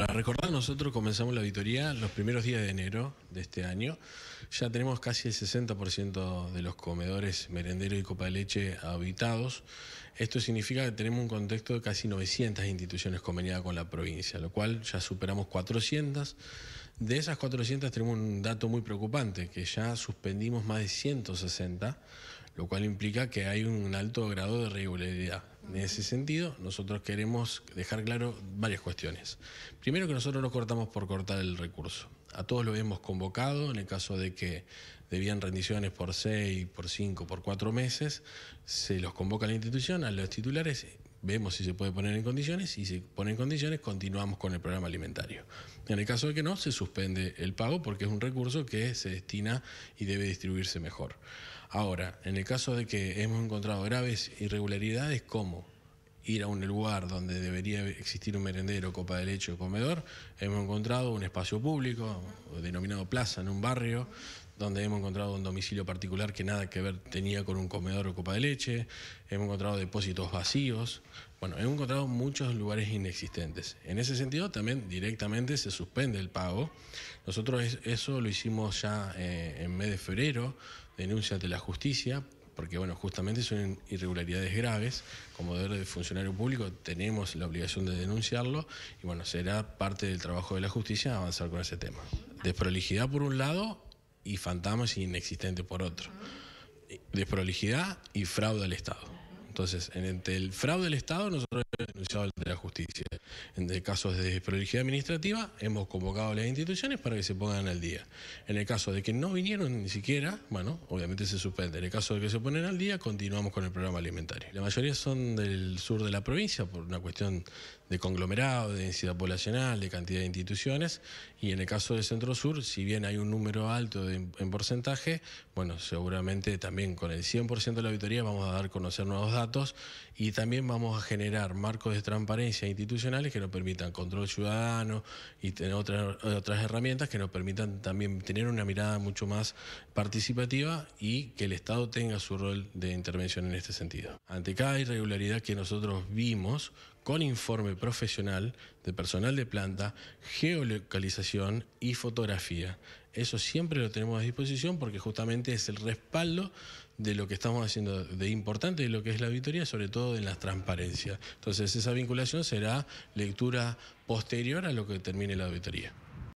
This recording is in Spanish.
Para recordar, nosotros comenzamos la auditoría los primeros días de enero de este año. Ya tenemos casi el 60% de los comedores merendero y copa de leche habitados. Esto significa que tenemos un contexto de casi 900 instituciones convenidas con la provincia, lo cual ya superamos 400 de esas 400 tenemos un dato muy preocupante, que ya suspendimos más de 160, lo cual implica que hay un alto grado de regularidad. En ese sentido, nosotros queremos dejar claro varias cuestiones. Primero que nosotros no cortamos por cortar el recurso. A todos lo hemos convocado en el caso de que debían rendiciones por seis, por cinco, por cuatro meses, se los convoca a la institución, a los titulares, vemos si se puede poner en condiciones, y si se pone en condiciones continuamos con el programa alimentario. En el caso de que no, se suspende el pago porque es un recurso que se destina y debe distribuirse mejor. Ahora, en el caso de que hemos encontrado graves irregularidades como ir a un lugar donde debería existir un merendero, copa de leche o comedor, hemos encontrado un espacio público, denominado plaza, en un barrio, donde hemos encontrado un domicilio particular que nada que ver tenía con un comedor o copa de leche, hemos encontrado depósitos vacíos, bueno, hemos encontrado muchos lugares inexistentes. En ese sentido, también directamente se suspende el pago. Nosotros eso lo hicimos ya eh, en mes de febrero, ...denuncias de la justicia, porque bueno, justamente son irregularidades graves, como deber de funcionario público tenemos la obligación de denunciarlo y bueno, será parte del trabajo de la justicia avanzar con ese tema. Desprolijidad por un lado y fantasmas inexistentes por otro. Desprolijidad y fraude al Estado. Entonces, entre el fraude al Estado, nosotros hemos denunciado ante la justicia. En el caso de desprolijidad administrativa, hemos convocado a las instituciones para que se pongan al día. En el caso de que no vinieron ni siquiera, bueno, obviamente se suspende. En el caso de que se ponen al día, continuamos con el programa alimentario. La mayoría son del sur de la provincia por una cuestión de conglomerado, de densidad poblacional, de cantidad de instituciones, y en el caso del Centro Sur, si bien hay un número alto en porcentaje, bueno, seguramente también con el 100% de la auditoría vamos a dar a conocer nuevos datos y también vamos a generar marcos de transparencia institucionales que nos permitan control ciudadano y tener otras, otras herramientas que nos permitan también tener una mirada mucho más participativa y que el Estado tenga su rol de intervención en este sentido. Ante cada irregularidad que nosotros vimos, con informe profesional de personal de planta, geolocalización y fotografía. Eso siempre lo tenemos a disposición porque justamente es el respaldo de lo que estamos haciendo de importante de lo que es la auditoría, sobre todo en la transparencia. Entonces esa vinculación será lectura posterior a lo que termine la auditoría.